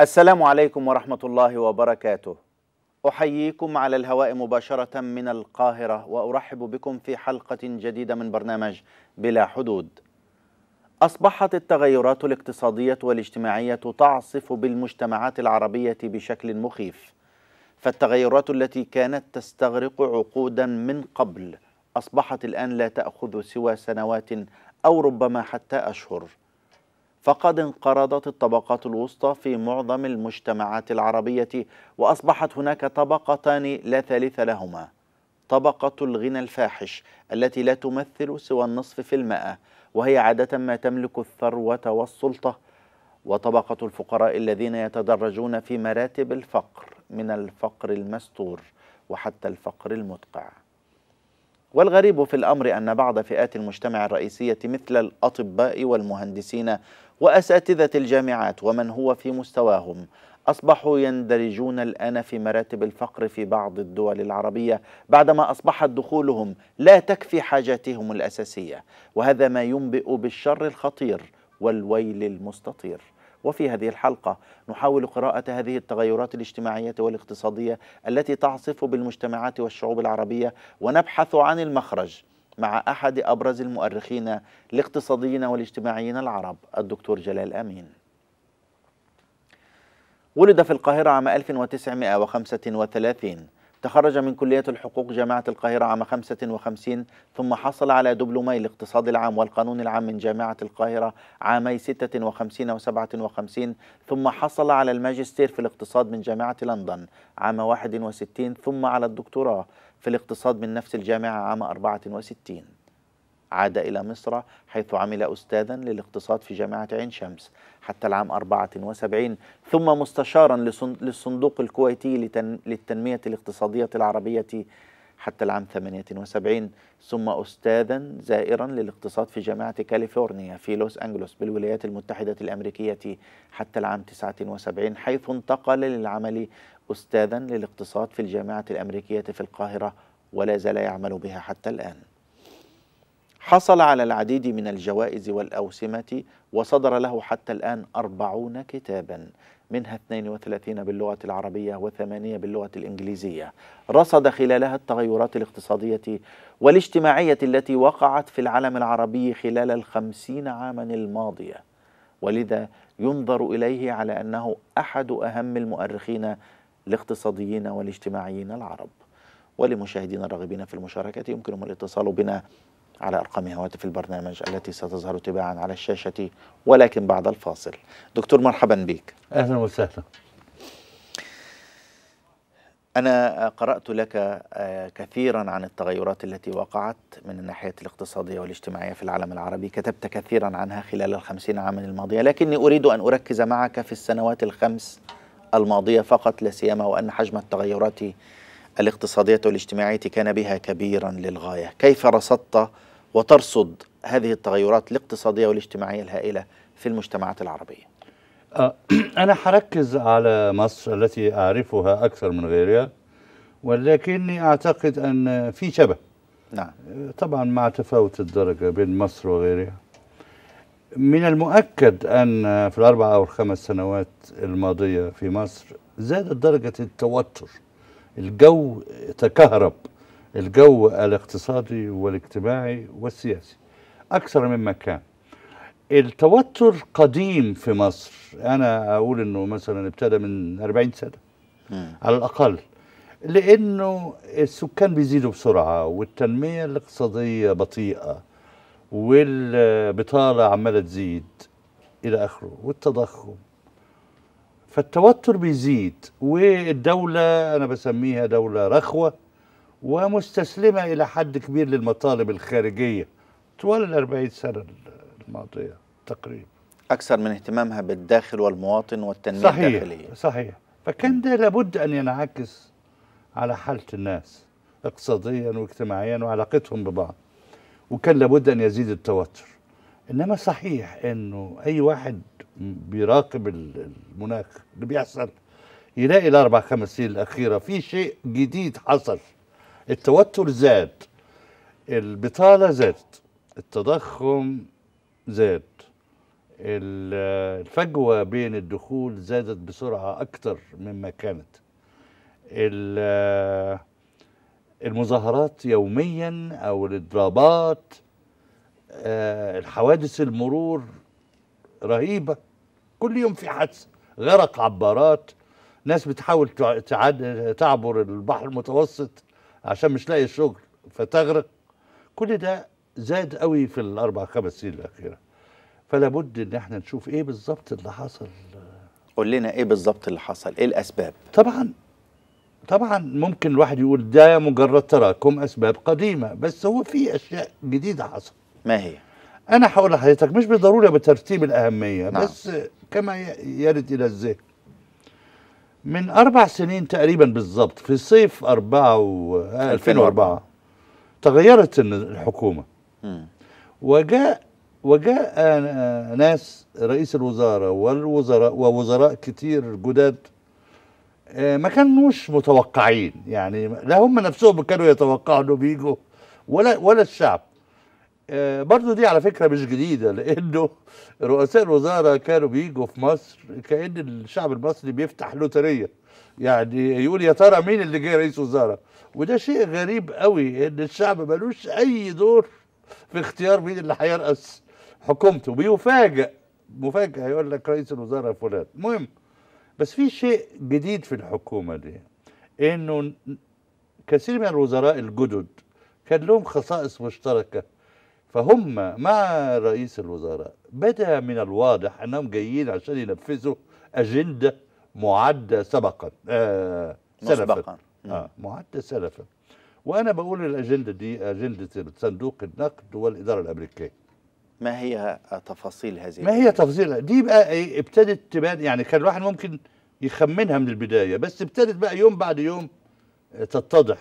السلام عليكم ورحمة الله وبركاته أحييكم على الهواء مباشرة من القاهرة وأرحب بكم في حلقة جديدة من برنامج بلا حدود أصبحت التغيرات الاقتصادية والاجتماعية تعصف بالمجتمعات العربية بشكل مخيف فالتغيرات التي كانت تستغرق عقودا من قبل أصبحت الآن لا تأخذ سوى سنوات أو ربما حتى أشهر فقد انقرضت الطبقات الوسطى في معظم المجتمعات العربية وأصبحت هناك طبقتان لا ثالث لهما طبقة الغنى الفاحش التي لا تمثل سوى النصف في المائة وهي عادة ما تملك الثروة والسلطة وطبقة الفقراء الذين يتدرجون في مراتب الفقر من الفقر المستور وحتى الفقر المدقع والغريب في الأمر أن بعض فئات المجتمع الرئيسية مثل الأطباء والمهندسين وأساتذة الجامعات ومن هو في مستواهم أصبحوا يندرجون الآن في مراتب الفقر في بعض الدول العربية بعدما أصبحت دخولهم لا تكفي حاجاتهم الأساسية وهذا ما ينبئ بالشر الخطير والويل المستطير وفي هذه الحلقة نحاول قراءة هذه التغيرات الاجتماعية والاقتصادية التي تعصف بالمجتمعات والشعوب العربية ونبحث عن المخرج مع أحد أبرز المؤرخين الاقتصاديين والاجتماعيين العرب الدكتور جلال أمين ولد في القاهرة عام 1935 تخرج من كلية الحقوق جامعة القاهرة عام 55 ثم حصل على دبلومي الاقتصاد العام والقانون العام من جامعة القاهرة عامي 56 و 57 ثم حصل على الماجستير في الاقتصاد من جامعة لندن عام 61 ثم على الدكتوراه في الاقتصاد من نفس الجامعة عام 64 عاد إلى مصر حيث عمل أستاذا للاقتصاد في جامعة عين شمس حتى العام 74 ثم مستشارا للصندوق الكويتي للتنمية الاقتصادية العربية حتى العام 78 ثم أستاذا زائرا للاقتصاد في جامعة كاليفورنيا في لوس أنجلوس بالولايات المتحدة الأمريكية حتى العام 79 حيث انتقل للعمل أستاذا للاقتصاد في الجامعة الأمريكية في القاهرة ولا زال يعمل بها حتى الآن حصل على العديد من الجوائز والأوسمة وصدر له حتى الآن أربعون كتابا منها 32 باللغة العربية وثمانية باللغة الإنجليزية رصد خلالها التغيرات الاقتصادية والاجتماعية التي وقعت في العالم العربي خلال الخمسين عاما الماضية ولذا ينظر إليه على أنه أحد أهم المؤرخين الاقتصاديين والاجتماعيين العرب ولمشاهدينا الراغبين في المشاركة يمكنهم الاتصال بنا على أرقام هواتف البرنامج التي ستظهر تباعا على الشاشة ولكن بعد الفاصل دكتور مرحبا بك أهلا وسهلا أنا قرأت لك آه، كثيرا عن التغيرات التي وقعت من الناحية الاقتصادية والاجتماعية في العالم العربي كتبت كثيرا عنها خلال الخمسين عاما الماضية لكني أريد أن أركز معك في السنوات الخمس الماضية فقط لا سيما وأن حجم التغيرات الاقتصادية والاجتماعية كان بها كبيرا للغاية كيف رصدت وترصد هذه التغيرات الاقتصادية والاجتماعية الهائلة في المجتمعات العربية أه، أنا حركز على مصر التي أعرفها أكثر من غيرها ولكني أعتقد أن في شبه نعم. طبعا مع تفاوت الدرجة بين مصر وغيرها من المؤكد أن في الأربع أو الخمس سنوات الماضية في مصر زادت درجة التوتر الجو تكهرب الجو الاقتصادي والاجتماعي والسياسي أكثر مما كان التوتر قديم في مصر أنا أقول أنه مثلا ابتدى من 40 سنة م. على الأقل لأنه السكان بيزيدوا بسرعة والتنمية الاقتصادية بطيئة والبطالة عمالة تزيد إلى آخره والتضخم فالتوتر بيزيد والدولة أنا بسميها دولة رخوة ومستسلمة إلى حد كبير للمطالب الخارجية طوال الأربعين سنة الماضية تقريبا أكثر من اهتمامها بالداخل والمواطن والتنمية صحيح الداخلية صحيح فكان ده لابد أن ينعكس على حالة الناس اقتصاديا واجتماعيا وعلاقتهم ببعض وكان لابد أن يزيد التوتر إنما صحيح أنه أي واحد بيراقب المناخ اللي بيحصل يلاقي الأربع خمس سنين الأخيرة في شيء جديد حصل التوتر زاد البطالة زادت التضخم زاد الفجوة بين الدخول زادت بسرعة أكثر مما كانت المظاهرات يوميا أو الإضرابات آه، الحوادث المرور رهيبة كل يوم في حادث غرق عبارات ناس بتحاول تعبر البحر المتوسط عشان مش لاقي شغل فتغرق كل ده زاد قوي في الاربع خمس سنين الاخيره فلا بد ان احنا نشوف ايه بالظبط اللي حصل قول لنا ايه بالظبط اللي حصل ايه الاسباب طبعا طبعا ممكن الواحد يقول ده مجرد تراكم اسباب قديمه بس هو في اشياء جديده حصلت ما هي انا هقول لحضرتك مش بالضروره بترتيب الاهميه نعم. بس كما يرد الى الذهن من أربع سنين تقريبا بالضبط في صيف أربعة و 2004 تغيرت الحكومة وجاء وجاء آه، ناس رئيس الوزارة والوزراء ووزراء كتير جداد آه، ما كانوش متوقعين يعني لا هم نفسهم كانوا يتوقعوا انه بيجوا ولا ولا الشعب آه، برضو دي على فكرة مش جديدة لأنه رؤساء الوزراء كانوا بيجوا في مصر كأن الشعب المصري بيفتح لوترية يعني يقول يا ترى مين اللي جاي رئيس وزراء وده شيء غريب قوي ان الشعب ملوش اي دور في اختيار مين اللي هيرأس حكومته بيفاجئ مفاجأة يقول لك رئيس الوزراء فلان المهم بس في شيء جديد في الحكومة دي انه كثير من الوزراء الجدد كان لهم خصائص مشتركه فهم مع رئيس الوزراء بدا من الواضح انهم جايين عشان ينفذوا اجنده معده سبقا آه سلفا آه معده سلفا وانا بقول الاجنده دي اجنده صندوق النقد والاداره الامريكيه ما هي تفاصيل هذه ما هي تفاصيلها دي بقى ايه ابتدت تبان يعني كان الواحد ممكن يخمنها من البدايه بس ابتدت بقى يوم بعد يوم تتضح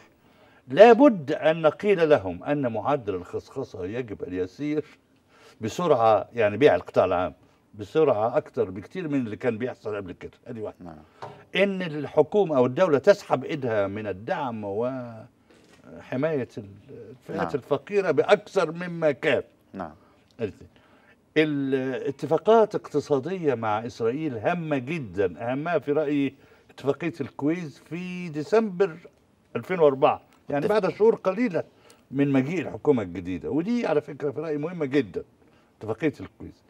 لابد أن قيل لهم أن معدل الخصخصة يجب أن يسير بسرعة يعني بيع القطاع العام بسرعة أكثر بكثير من اللي كان بيحصل قبل كده أدي واحد نعم. إن الحكومة أو الدولة تسحب إيدها من الدعم وحماية الفئات نعم. الفقيرة بأكثر مما كان نعم الاتفاقات اقتصادية مع إسرائيل هامة جدا أهمها في رأيي اتفاقية الكويز في ديسمبر 2004 يعني بعد شهور قليله من مجيء الحكومه الجديده ودي على فكره في رايي مهمه جدا اتفاقيه الكويز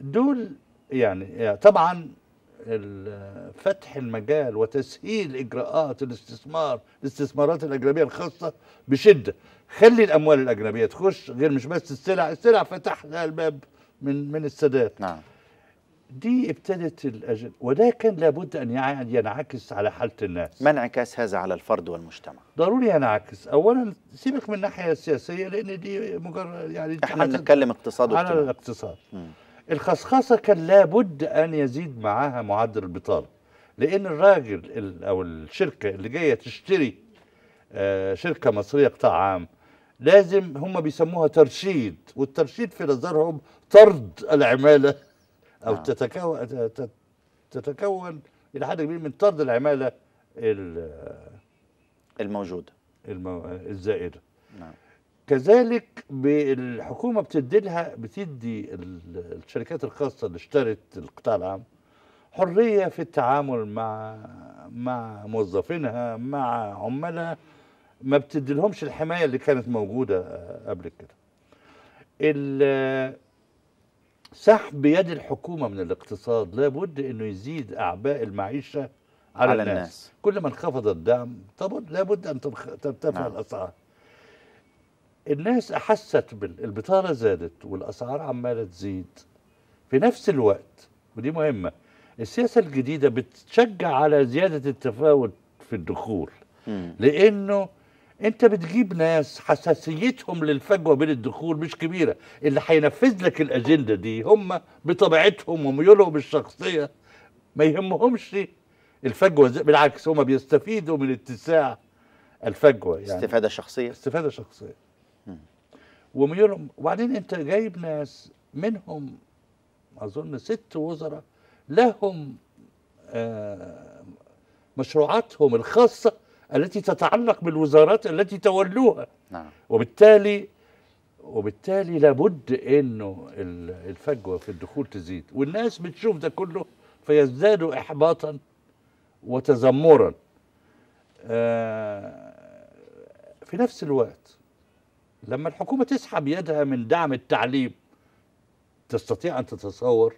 دول يعني, يعني طبعا فتح المجال وتسهيل اجراءات الاستثمار الاستثمارات الاجنبيه الخاصه بشده خلي الاموال الاجنبيه تخش غير مش بس السلع السلع فتح لها الباب من من السداد نعم دي ابتدت الأجل ولكن لابد أن ينعكس على حالة الناس ما انعكاس هذا على الفرد والمجتمع؟ ضروري ينعكس أولا سيبك من الناحية السياسية لأن دي مجرد يعني احنا بنتكلم اقتصاد على الاقتصاد م. الخصخصة كان لابد أن يزيد معاها معدل البطالة لأن الراجل أو الشركة اللي جاية تشتري آه، شركة مصرية قطاع عام لازم هم بيسموها ترشيد والترشيد في نظرهم طرد العمالة او نعم. تتكون تتكون الى حد كبير من طرد العماله الموجوده المو... الزائده نعم. كذلك الحكومه بتدي لها بتدي الشركات الخاصه اللي اشترت القطاع العام حريه في التعامل مع مع موظفينها مع عمالها ما بتديلهمش الحمايه اللي كانت موجوده قبل كده سحب يد الحكومه من الاقتصاد لابد انه يزيد اعباء المعيشه على, على الناس. الناس كل ما انخفض الدعم طب لابد ان ترتفع نعم. الاسعار الناس احست بالبطاله زادت والاسعار عماله تزيد في نفس الوقت ودي مهمه السياسه الجديده بتشجع على زياده التفاوت في الدخول مم. لانه انت بتجيب ناس حساسيتهم للفجوه بين الدخول مش كبيره اللي هينفذ لك الاجنده دي هم بطبيعتهم وميولهم الشخصيه ما يهمهمش الفجوه بالعكس هم بيستفيدوا من اتساع الفجوه يعني استفاده شخصيه استفاده شخصيه وميولهم وبعدين انت جايب ناس منهم اظن ست وزراء لهم آه مشروعاتهم الخاصه التي تتعلق بالوزارات التي تولوها نعم. وبالتالي وبالتالي لابد انه الفجوه في الدخول تزيد والناس بتشوف ده كله فيزداد احباطا وتذمرا آه في نفس الوقت لما الحكومه تسحب يدها من دعم التعليم تستطيع ان تتصور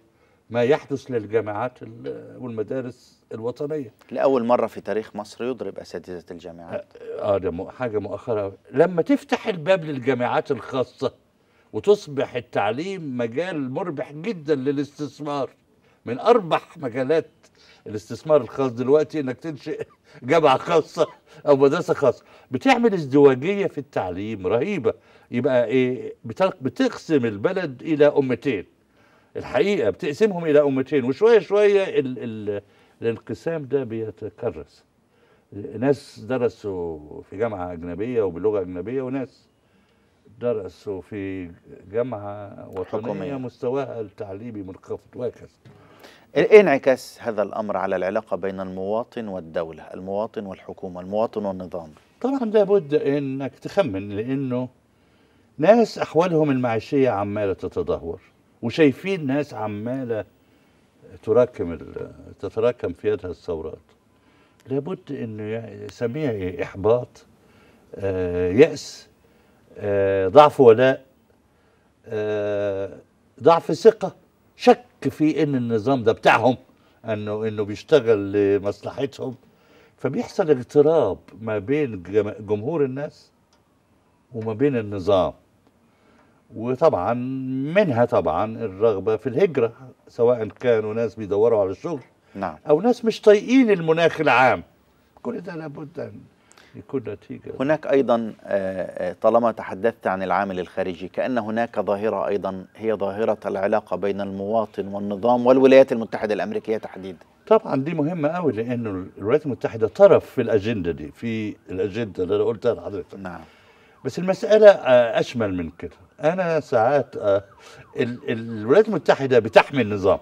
ما يحدث للجامعات والمدارس الوطنيه لاول مره في تاريخ مصر يضرب اساتذه الجامعات اه ده آه، حاجه مؤخره لما تفتح الباب للجامعات الخاصه وتصبح التعليم مجال مربح جدا للاستثمار من اربح مجالات الاستثمار الخاص دلوقتي انك تنشئ جامعه خاصه او مدرسه خاصه بتعمل ازدواجيه في التعليم رهيبه يبقى ايه بتقسم البلد الى امتين الحقيقه بتقسمهم الى امتين وشويه شويه ال ال الانقسام ده بيتكرس ناس درسوا في جامعة أجنبية وبلغة أجنبية وناس درسوا في جامعة وطنية حكومية. مستواها التعليمي منخفض وهكذا إيه-, ايه انعكاس هذا الامر على العلاقه بين المواطن والدوله، المواطن والحكومه، المواطن والنظام؟ طبعا لابد انك تخمن لانه ناس احوالهم المعيشيه عماله تتدهور وشايفين ناس عماله تراكم تتراكم في يدها الثورات لابد انه يسميها احباط آه، يأس آه، ضعف ولاء آه، ضعف ثقة شك في ان النظام ده بتاعهم انه انه بيشتغل لمصلحتهم فبيحصل اغتراب ما بين جمهور الناس وما بين النظام وطبعا منها طبعا الرغبه في الهجره سواء كانوا ناس بيدوروا على الشغل نعم او ناس مش طايقين المناخ العام كل ده لابد ان يكون نتيجه هناك ايضا آه، آه، طالما تحدثت عن العامل الخارجي كان هناك ظاهره ايضا هي ظاهره العلاقه بين المواطن والنظام والولايات المتحده الامريكيه تحديدا طبعا دي مهمه قوي لانه الولايات المتحده طرف في الاجنده دي في الاجنده اللي انا قلتها لحضرتك نعم بس المسألة آه، أشمل من كده أنا ساعات آه، الولايات المتحدة بتحمي النظام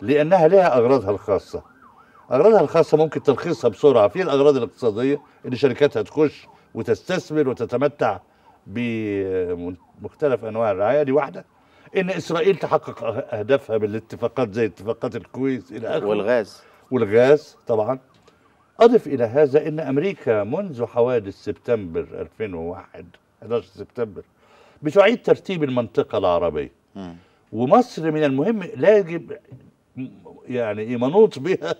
لأنها لها أغراضها الخاصة أغراضها الخاصة ممكن تلخيصها بسرعة في الأغراض الاقتصادية إن شركاتها تخش وتستثمر وتتمتع بمختلف أنواع الرعاية دي واحدة إن إسرائيل تحقق أهدافها بالاتفاقات زي اتفاقات الكويت إلى آخره والغاز والغاز طبعا أضف إلى هذا أن أمريكا منذ حوادث سبتمبر 2001 11 سبتمبر بتعيد ترتيب المنطقة العربية ومصر من المهم لا يجب يعني منوط بها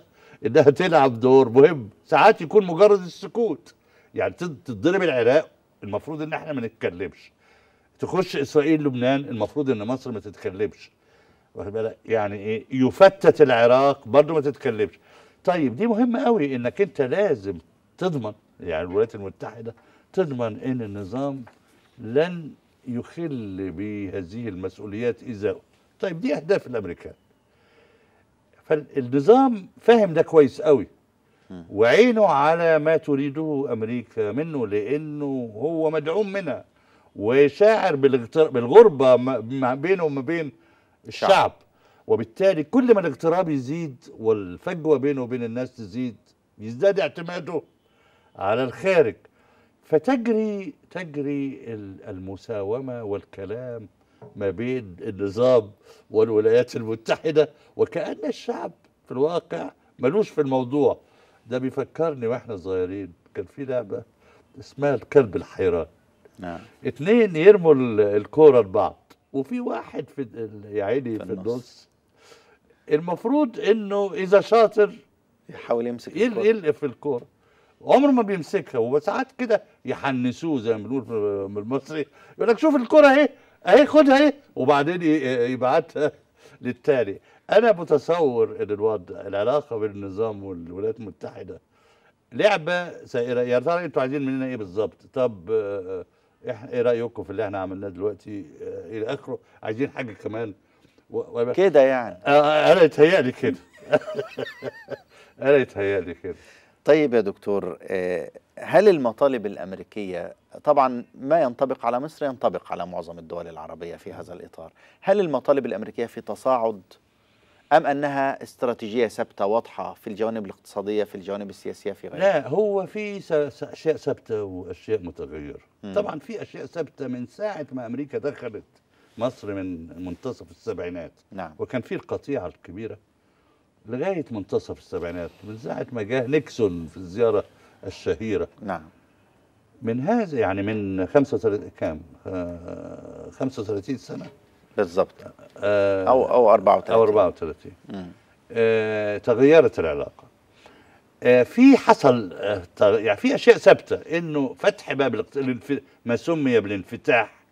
انها تلعب دور مهم ساعات يكون مجرد السكوت يعني تضرب العراق المفروض ان احنا ما نتكلمش تخش اسرائيل لبنان المفروض ان مصر ما تتكلمش يعني ايه يفتت العراق برضه ما تتكلمش طيب دي مهمه قوي انك انت لازم تضمن يعني الولايات المتحده تضمن ان النظام لن يخل بهذه المسؤوليات اذا طيب دي اهداف الامريكان فالنظام فاهم ده كويس قوي وعينه على ما تريده امريكا منه لانه هو مدعوم منها وشاعر بالغربه بينه وما بين الشعب وبالتالي كل ما الاغتراب يزيد والفجوه بينه وبين الناس تزيد يزداد اعتماده على الخارج فتجري تجري المساومه والكلام ما بين النظام والولايات المتحده وكأن الشعب في الواقع ملوش في الموضوع ده بيفكرني واحنا صغيرين كان في لعبه اسمها الكلب الحيران نعم اتنين يرموا الكوره لبعض وفي واحد في يا عيني في النص المفروض انه اذا شاطر يحاول يمسك الكرة يلقف الكورة عمره ما بيمسكها وساعات كده يحنسوه زي ما بنقول بالمصري يقول لك شوف الكرة اهي اهي خدها اهي وبعدين يبعتها للتاني انا متصور ان الوضع العلاقه بين النظام والولايات المتحده لعبه سائره يا ترى انتوا عايزين مننا ايه بالظبط طب آه، احنا ايه رايكم في اللي احنا عملناه دلوقتي آه، الى اخره عايزين حاجه كمان كده يعني آه، انا يتهيألي كده انا يتهيألي كده طيب يا دكتور آه، هل المطالب الامريكيه طبعا ما ينطبق على مصر ينطبق على معظم الدول العربيه في هذا الاطار، هل المطالب الامريكيه في تصاعد ام انها استراتيجيه ثابته واضحه في الجوانب الاقتصاديه في الجوانب السياسيه في غيرها؟ لا هو في اشياء ثابته واشياء متغيره، طبعا في اشياء ثابته من ساعه ما امريكا دخلت مصر من منتصف السبعينات نعم. وكان في القطيعة الكبيرة لغاية منتصف السبعينات من ساعة ما جاء نيكسون في الزيارة الشهيرة نعم من هذا يعني من 35 كام آه 35 سنة بالضبط آه أو أو 34 أو 34 آه تغيرت العلاقة آه في حصل آه يعني في أشياء ثابتة إنه فتح باب ما سمي بالانفتاح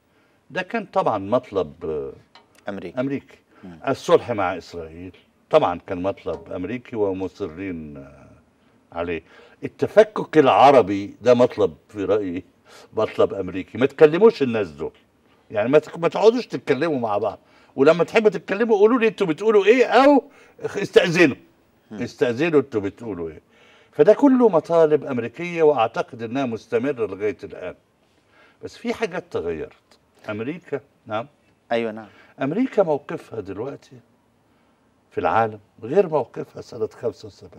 ده كان طبعا مطلب آه، امريكي امريكي مم. الصلح مع اسرائيل طبعا كان مطلب امريكي ومصرين آه، عليه التفكك العربي ده مطلب في رايي مطلب امريكي ما تكلموش الناس دول يعني ما ما تقعدوش تتكلموا مع بعض ولما تحبوا تتكلموا قولوا لي انتوا بتقولوا ايه او استاذنوا استاذنوا انتوا بتقولوا ايه فده كله مطالب امريكيه واعتقد انها مستمره لغايه الان بس في حاجات تغيرت امريكا نعم ايوه نعم امريكا موقفها دلوقتي في العالم غير موقفها سنه 75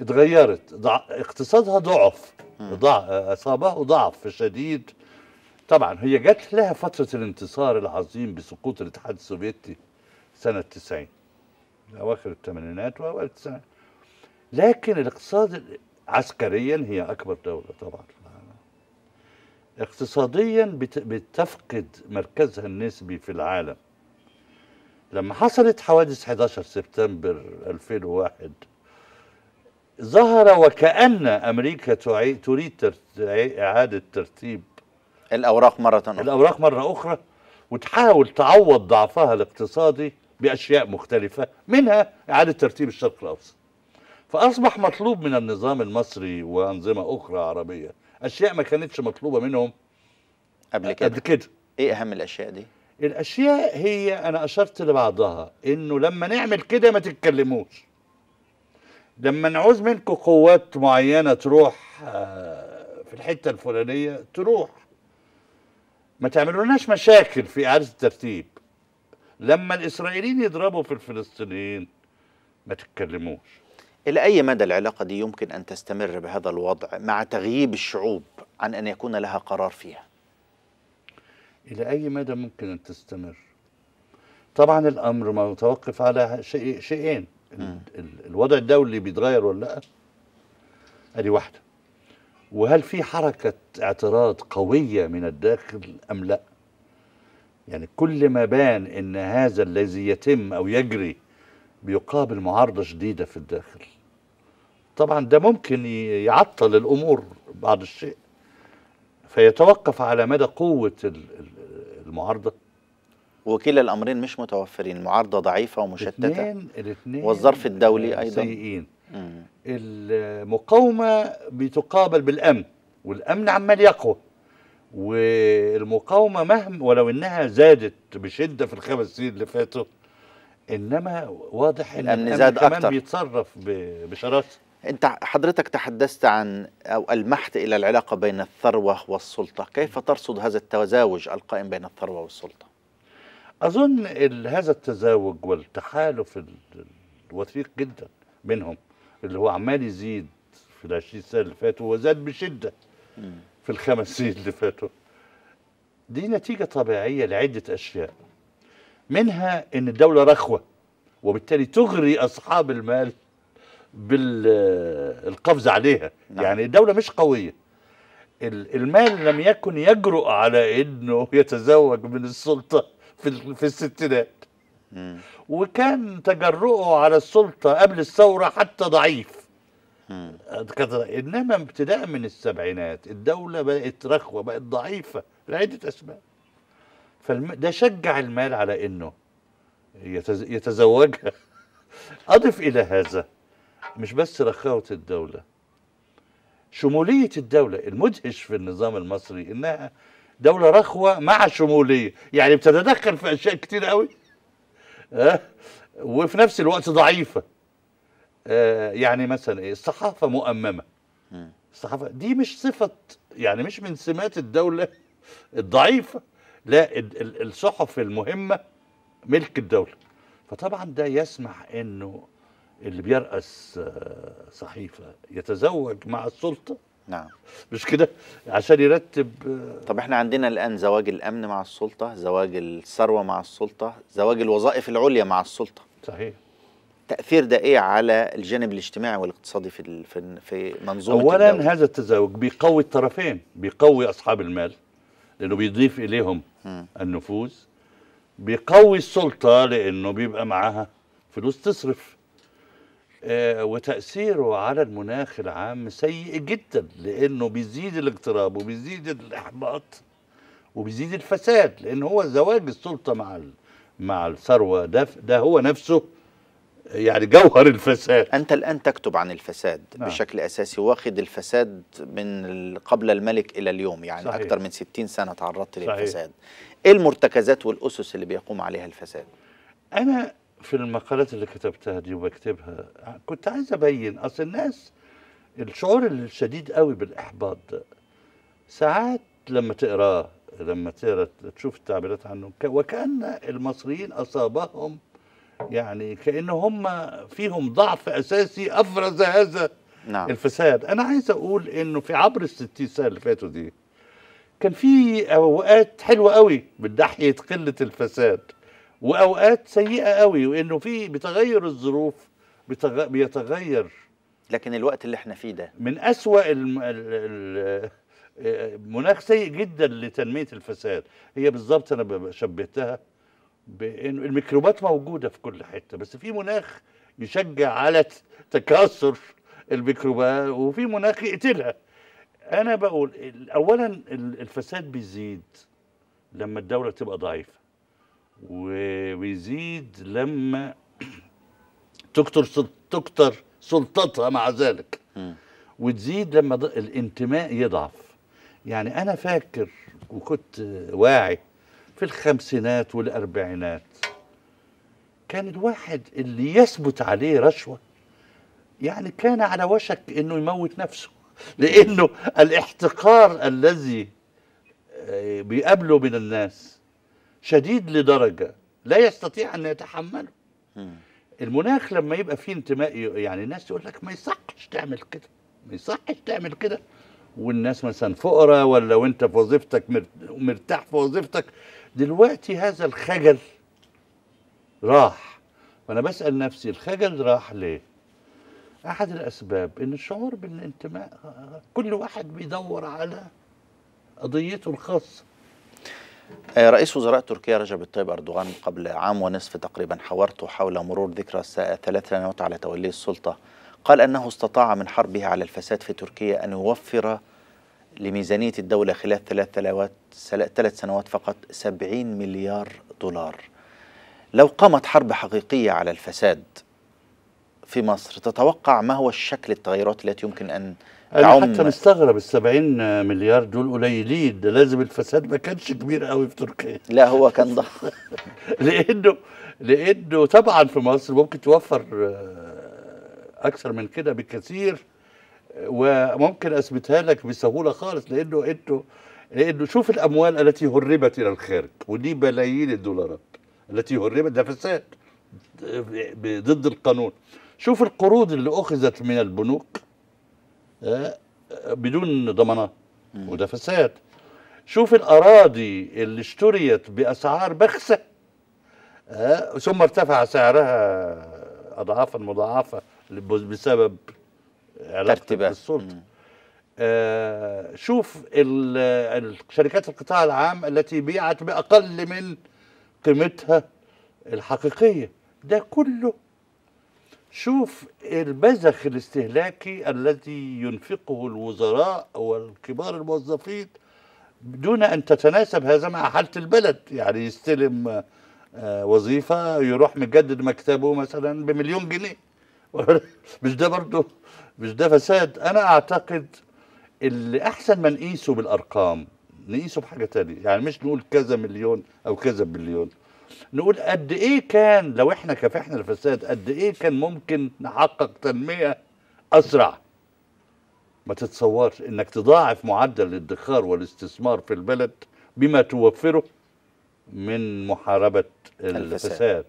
اتغيرت ضع... اقتصادها ضعف ضع... اصابه ضعف شديد طبعا هي جات لها فتره الانتصار العظيم بسقوط الاتحاد السوفيتي سنه 90 اواخر الثمانينات واوائل التسعينات لكن الاقتصاد عسكريا هي اكبر دوله طبعا اقتصاديا بتفقد مركزها النسبي في العالم لما حصلت حوادث 11 سبتمبر 2001 ظهر وكأن أمريكا تريد إعادة ترتيب الأوراق مرة أخرى الأوراق مرة أخرى وتحاول تعوض ضعفها الاقتصادي بأشياء مختلفة منها إعادة ترتيب الشرق الأوسط فأصبح مطلوب من النظام المصري وأنظمة أخرى عربية اشياء ما كانتش مطلوبه منهم قبل كده قبل كده ايه اهم الاشياء دي الاشياء هي انا اشرت لبعضها انه لما نعمل كده ما تتكلموش لما نعوز منكم قوات معينه تروح آه، في الحته الفلانيه تروح ما تعملوناش مشاكل في اعاده الترتيب لما الاسرائيليين يضربوا في الفلسطينيين ما تتكلموش إلى أي مدى العلاقة دي يمكن أن تستمر بهذا الوضع مع تغييب الشعوب عن أن يكون لها قرار فيها؟ إلى أي مدى ممكن أن تستمر؟ طبعا الأمر متوقف على شيء شيئين الوضع الدولي بيتغير ولا لا؟ أدي واحدة وهل في حركة اعتراض قوية من الداخل أم لا؟ يعني كل ما بان ان هذا الذي يتم او يجري بيقابل معارضه شديده في الداخل طبعا ده ممكن يعطل الامور بعض الشيء فيتوقف على مدى قوه المعارضه وكلا الامرين مش متوفرين المعارضه ضعيفه ومشتته الاثنين الاثنين والظرف الدولي ايضا سيئين المقاومه بتقابل بالامن والامن عمال يقوى والمقاومه مهما ولو انها زادت بشده في الخمس سنين اللي فاتوا انما واضح ان الامن زاد كمان اكتر بيتصرف بشراسه انت حضرتك تحدثت عن او المحت الى العلاقه بين الثروه والسلطه، كيف ترصد هذا التزاوج القائم بين الثروه والسلطه؟ اظن هذا التزاوج والتحالف الوثيق جدا بينهم اللي هو عمال يزيد في ال 20 سنه اللي فاتوا وزاد بشده في الخمس سنين اللي فاتوا. دي نتيجه طبيعيه لعده اشياء. منها ان الدوله رخوه وبالتالي تغري اصحاب المال بالقفز آه، عليها نعم. يعني الدولة مش قوية المال لم يكن يجرؤ على انه يتزوج من السلطة في, في الستينات وكان تجرؤه على السلطة قبل الثورة حتى ضعيف انما ابتداء من السبعينات الدولة بقت رخوة بقت ضعيفة لعدة اسباب فده شجع المال على انه يتزوجها اضف الى هذا مش بس رخاوة الدولة شمولية الدولة المدهش في النظام المصري إنها دولة رخوة مع شمولية يعني بتتدخل في أشياء كتير قوي أه؟ وفي نفس الوقت ضعيفة أه يعني مثلا إيه الصحافة مؤممة الصحافة دي مش صفة يعني مش من سمات الدولة الضعيفة لا الصحف المهمة ملك الدولة فطبعا ده يسمح انه اللي بيرأس آه، صحيفة يتزوج مع السلطة نعم مش كده عشان يرتب آه، طب احنا عندنا الآن زواج الأمن مع السلطة زواج الثروة مع السلطة زواج الوظائف العليا مع السلطة صحيح تأثير ده إيه على الجانب الاجتماعي والاقتصادي في في منظومة أولا الدولة؟ هذا التزاوج بيقوي الطرفين بيقوي أصحاب المال لأنه بيضيف إليهم م. النفوذ بيقوي السلطة لأنه بيبقى معاها فلوس تصرف آه، وتأثيره على المناخ العام سيء جدا لأنه بيزيد الاقتراب وبيزيد الإحباط وبيزيد الفساد لأن هو زواج السلطة مع مع الثروة ده, ده هو نفسه يعني جوهر الفساد أنت الآن تكتب عن الفساد نعم. بشكل أساسي واخد الفساد من قبل الملك إلى اليوم يعني صحيح. أكثر من 60 سنة تعرضت للفساد صحيح. إيه المرتكزات والأسس اللي بيقوم عليها الفساد؟ أنا في المقالات اللي كتبتها دي وبكتبها كنت عايز ابين اصل الناس الشعور الشديد قوي بالاحباط ده ساعات لما تقراه لما تقرا تشوف التعبيرات عنه وكان المصريين اصابهم يعني كان هم فيهم ضعف اساسي افرز هذا نعم. الفساد انا عايز اقول انه في عبر الستين سنه اللي فاتوا دي كان في اوقات حلوه قوي من ناحيه قله الفساد واوقات سيئه قوي وانه في بتغير الظروف بتغ... بيتغير لكن الوقت اللي احنا فيه ده من اسوا الم... ال... ال... آه، مناخ سيء جدا لتنميه الفساد هي بالظبط انا شبهتها بانه الميكروبات موجوده في كل حته بس في مناخ يشجع على تكاثر الميكروبات وفي مناخ يقتلها انا بقول اولا الفساد بيزيد لما الدوله تبقى ضعيفه وبيزيد لما تكتر تكتر سلطتها مع ذلك وتزيد لما الانتماء يضعف يعني انا فاكر وكنت واعي في الخمسينات والاربعينات كان الواحد اللي يثبت عليه رشوه يعني كان على وشك انه يموت نفسه لانه الاحتقار الذي آه، بيقابله من الناس شديد لدرجه لا يستطيع ان يتحمله المناخ لما يبقى فيه انتماء يعني الناس تقول لك ما يصحش تعمل كده ما يصحش تعمل كده والناس مثلا فقراء ولا وانت في وظيفتك مرتاح في وظيفتك دلوقتي هذا الخجل راح وانا بسال نفسي الخجل راح ليه احد الاسباب ان الشعور بالانتماء كل واحد بيدور على قضيته الخاصه آه، رئيس وزراء تركيا رجب الطيب أردوغان قبل عام ونصف تقريبا حورته حول مرور ذكرى ثلاث سنوات على توليه السلطة قال أنه استطاع من حربه على الفساد في تركيا أن يوفر لميزانية الدولة خلال ثلاث سنوات فقط 70 مليار دولار لو قامت حرب حقيقية على الفساد في مصر تتوقع ما هو الشكل التغيرات التي يمكن أن انا حتى مستغرب ال 70 مليار دول قليلين ده لازم الفساد ما كانش كبير قوي في تركيا لا هو كان ضخم لانه لانه طبعا في مصر ممكن توفر آه، اكثر من كده بكثير آه، وممكن اثبتها لك بسهوله خالص لانه انتوا لانه شوف الاموال التي هربت الى الخارج ودي بلايين الدولارات التي هربت ده فساد آه، ضد القانون شوف القروض اللي اخذت من البنوك بدون ضمانات وده فساد شوف الاراضي اللي اشتريت باسعار بخسه آه، ثم ارتفع سعرها اضعافا مضاعفه بسبب علاقتك بالسلطه آه شوف الشركات القطاع العام التي بيعت باقل من قيمتها الحقيقيه ده كله شوف البذخ الاستهلاكي الذي ينفقه الوزراء والكبار الموظفين دون ان تتناسب هذا مع حاله البلد يعني يستلم آه، وظيفه يروح مجدد مكتبه مثلا بمليون جنيه مش ده برضه مش ده فساد انا اعتقد اللي احسن ما نقيسه بالارقام نقيسه بحاجه تانية يعني مش نقول كذا مليون او كذا بليون نقول قد ايه كان لو احنا كافحنا الفساد قد ايه كان ممكن نحقق تنميه اسرع ما تتصورش انك تضاعف معدل الادخار والاستثمار في البلد بما توفره من محاربه الفساد, الفساد.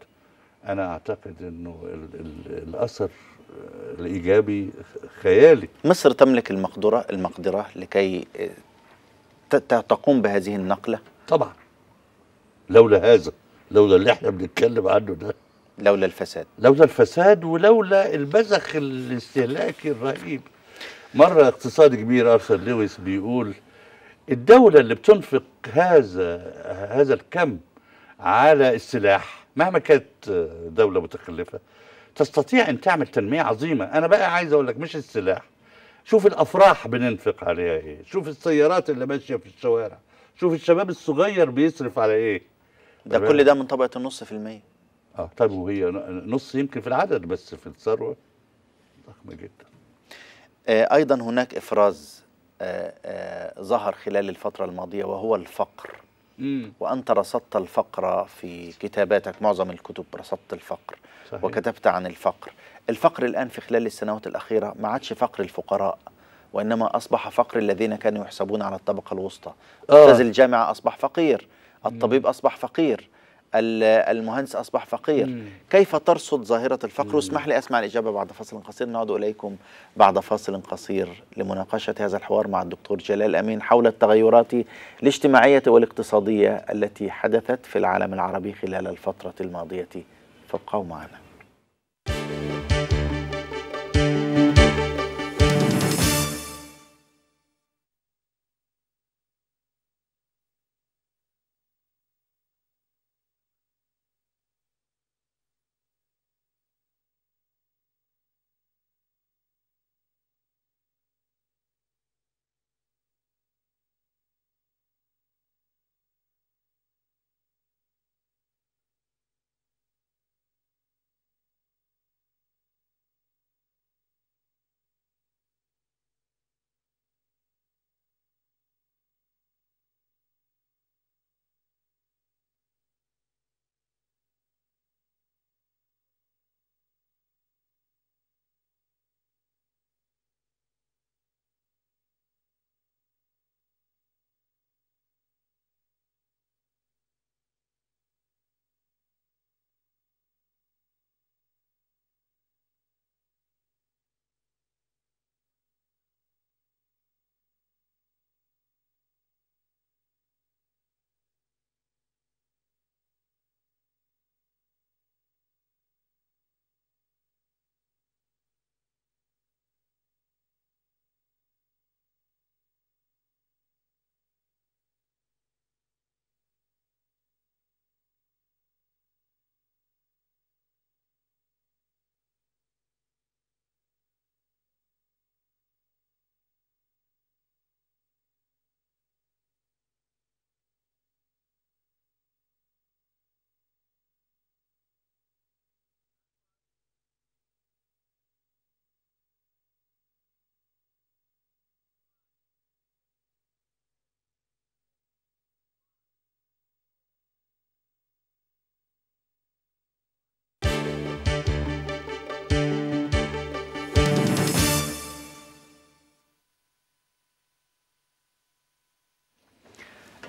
انا اعتقد انه الـ الـ الاثر الايجابي خيالي مصر تملك المقدره المقدره لكي تقوم بهذه النقله طبعا لولا هذا لولا اللي احنا بنتكلم عنه ده لولا الفساد لولا الفساد ولولا البذخ الاستهلاكي الرهيب مرة اقتصاد كبير ارثر لويس بيقول الدولة اللي بتنفق هذا هذا الكم على السلاح مهما كانت دولة متخلفة تستطيع أن تعمل تنمية عظيمة أنا بقى عايز أقول لك مش السلاح شوف الأفراح بننفق عليها إيه شوف السيارات اللي ماشية في الشوارع شوف الشباب الصغير بيصرف على إيه ده كل ده من طبقه النص في المية اه طيب وهي نص يمكن في العدد بس في الثروه ضخمه جدا آه ايضا هناك افراز آه آه ظهر خلال الفتره الماضيه وهو الفقر مم. وأنت رصدت الفقر في كتاباتك معظم الكتب رصدت الفقر صحيح. وكتبت عن الفقر الفقر الآن في خلال السنوات الأخيرة ما عادش فقر الفقراء وإنما أصبح فقر الذين كانوا يحسبون على الطبقة الوسطى آه. أستاذ الجامعة أصبح فقير الطبيب أصبح فقير المهندس أصبح فقير مم. كيف ترصد ظاهرة الفقر واسمح لي أسمع الإجابة بعد فاصل قصير نعود إليكم بعد فاصل قصير لمناقشة هذا الحوار مع الدكتور جلال أمين حول التغيرات الاجتماعية والاقتصادية التي حدثت في العالم العربي خلال الفترة الماضية فابقوا معنا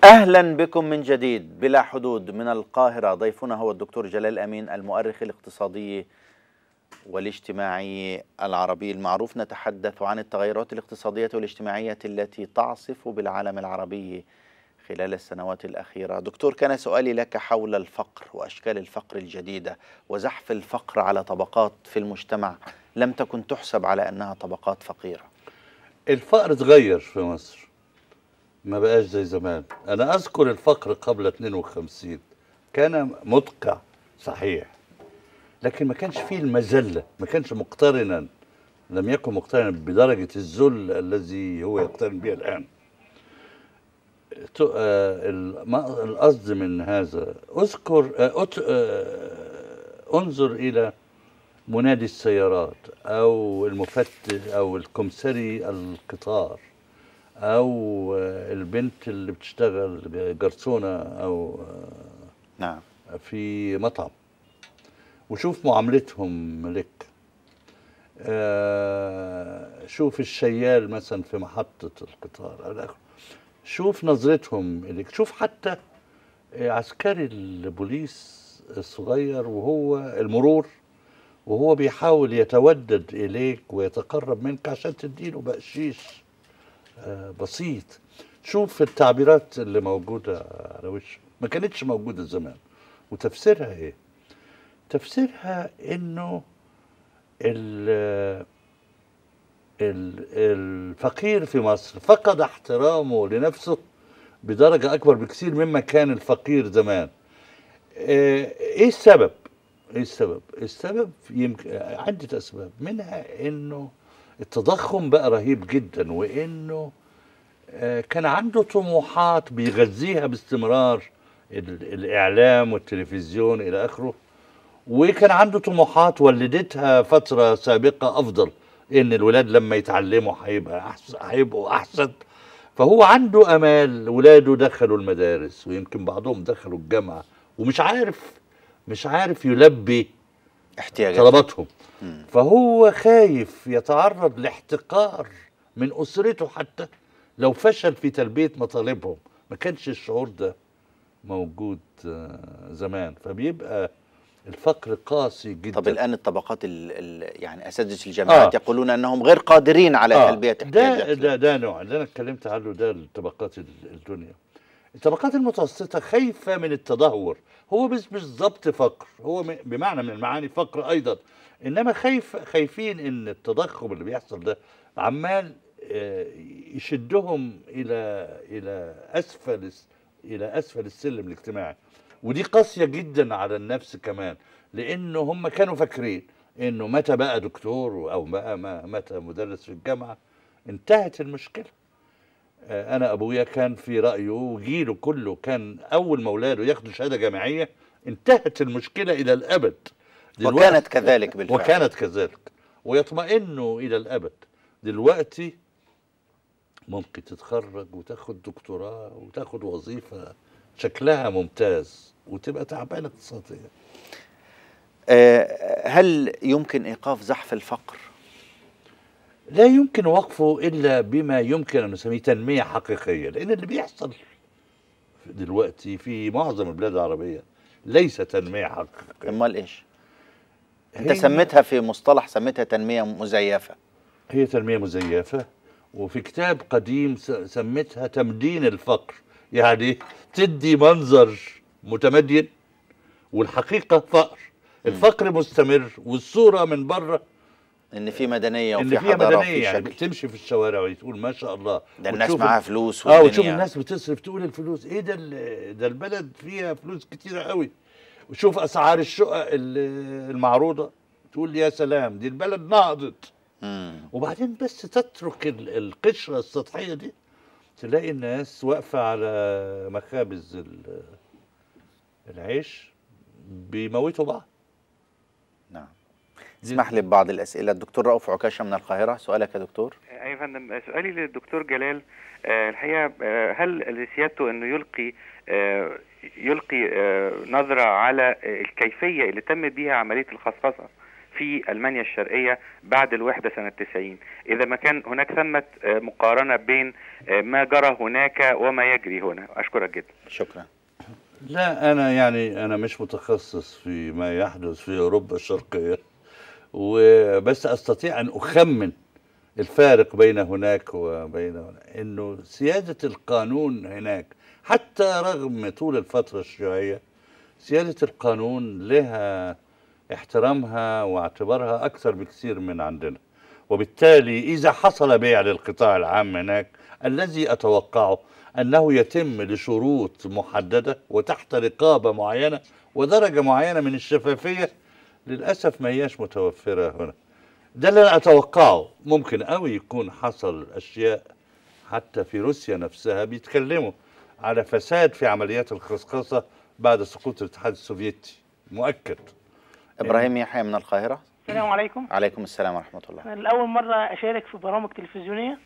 اهلا بكم من جديد بلا حدود من القاهره ضيفنا هو الدكتور جلال امين المؤرخ الاقتصادي والاجتماعي العربي المعروف نتحدث عن التغيرات الاقتصاديه والاجتماعيه التي تعصف بالعالم العربي خلال السنوات الاخيره. دكتور كان سؤالي لك حول الفقر واشكال الفقر الجديده وزحف الفقر على طبقات في المجتمع لم تكن تحسب على انها طبقات فقيره. الفقر اتغير في مصر ما بقاش زي زمان انا اذكر الفقر قبل 52 كان مدقع صحيح لكن ما كانش فيه المذله ما كانش مقترنا لم يكن مقترنا بدرجه الذل الذي هو يقترن بها الان آه، القصد من هذا اذكر آه، آه، انظر الى منادي السيارات او المفتش او الكمسري القطار او البنت اللي بتشتغل جرسونه او نعم في مطعم وشوف معاملتهم لك آه، شوف الشيال مثلا في محطة القطار شوف نظرتهم إليك شوف حتى عسكري البوليس الصغير وهو المرور وهو بيحاول يتودد إليك ويتقرب منك عشان تديله بقشيش آه، بسيط شوف التعبيرات اللي موجودة على وشه ما كانتش موجودة زمان وتفسيرها ايه تفسيرها انه الفقير في مصر فقد احترامه لنفسه بدرجة أكبر بكثير مما كان الفقير زمان آه، إيه السبب؟ إيه السبب؟ السبب يمكن عدة أسباب منها إنه التضخم بقى رهيب جدا وانه آه، كان عنده طموحات بيغذيها باستمرار الاعلام والتلفزيون الى اخره وكان عنده طموحات ولدتها فتره سابقه افضل ان الولاد لما يتعلموا هيبقى احسن هيبقوا احسن فهو عنده امال ولاده دخلوا المدارس ويمكن بعضهم دخلوا الجامعه ومش عارف مش عارف يلبي احتياجات طلباتهم فهو خايف يتعرض لاحتقار من اسرته حتى لو فشل في تلبيه مطالبهم ما كانش الشعور ده موجود آه، زمان فبيبقى الفقر قاسي جدا طب الان الطبقات الـ الـ يعني اساتذه الجامعات آه. يقولون انهم غير قادرين على آه. تلبيه احتياجاتهم ده ده ده نوع اللي انا اتكلمت عنه ده الطبقات الدنيا الطبقات المتوسطة خايفة من التدهور هو مش بالظبط فقر هو بمعنى من المعاني فقر أيضا إنما خايف خايفين إن التضخم اللي بيحصل ده عمال آه، يشدهم إلى إلى أسفل إلى أسفل السلم الاجتماعي ودي قاسية جدا على النفس كمان لأنه هم كانوا فاكرين إنه متى بقى دكتور أو بقى متى مدرس في الجامعة انتهت المشكله آه، انا ابويا كان في رايه وجيله كله كان اول ما اولاده ياخدوا شهاده جامعيه انتهت المشكله الى الابد وكانت كذلك بالفعل وكانت كذلك ويطمئنوا الى الابد دلوقتي ممكن تتخرج وتاخد دكتوراه وتاخد وظيفه شكلها ممتاز وتبقى تعبانه اقتصاديا آه، هل يمكن ايقاف زحف الفقر لا يمكن وقفه إلا بما يمكن أن نسميه تنمية حقيقية لأن اللي بيحصل دلوقتي في معظم البلاد العربية ليس تنمية حقيقية أمال إيش؟ أنت سميتها في مصطلح سميتها تنمية مزيفة هي تنمية مزيفة وفي كتاب قديم سميتها تمدين الفقر يعني تدي منظر متمدين والحقيقة فقر الفقر مستمر والصورة من بره ان في مدنيه وفي حضاره ان في مدنيه يعني شكل. تمشي في الشوارع وتقول ما شاء الله ده الناس معاها فلوس اه وتشوف الناس بتصرف تقول الفلوس ايه ده ده البلد فيها فلوس كتيره قوي وشوف اسعار الشقق المعروضه تقول يا سلام دي البلد نهضت وبعدين بس تترك القشره السطحيه دي تلاقي الناس واقفه على مخابز العيش بيموتوا بعض اسمح لي ببعض الاسئله الدكتور رؤوف عكاشه من القاهره سؤالك يا دكتور اي أيوة يا فندم سؤالي للدكتور جلال آه، الحقيقه آه، هل لسيادته انه يلقي آه، يلقي نظره على الكيفيه اللي تم بها عمليه الخصخصه في المانيا الشرقيه بعد الوحده سنه 90 اذا ما كان هناك ثمه مقارنه بين ما جرى هناك وما يجري هنا اشكرك جدا شكرا لا انا يعني انا مش متخصص في ما يحدث في اوروبا الشرقيه وبس استطيع ان اخمن الفارق بين هناك وبين هنا انه سياده القانون هناك حتى رغم طول الفتره الشيوعيه سياده القانون لها احترامها واعتبارها اكثر بكثير من عندنا وبالتالي اذا حصل بيع للقطاع العام هناك الذي اتوقعه انه يتم لشروط محدده وتحت رقابه معينه ودرجه معينه من الشفافيه للأسف ما هياش متوفرة هنا ده اللي أنا أتوقعه ممكن قوي يكون حصل أشياء حتى في روسيا نفسها بيتكلموا على فساد في عمليات الخصخصة بعد سقوط الاتحاد السوفيتي مؤكد إبراهيم يحيى من القاهرة السلام عليكم عليكم السلام ورحمة الله أنا لأول مرة أشارك في برامج تلفزيونية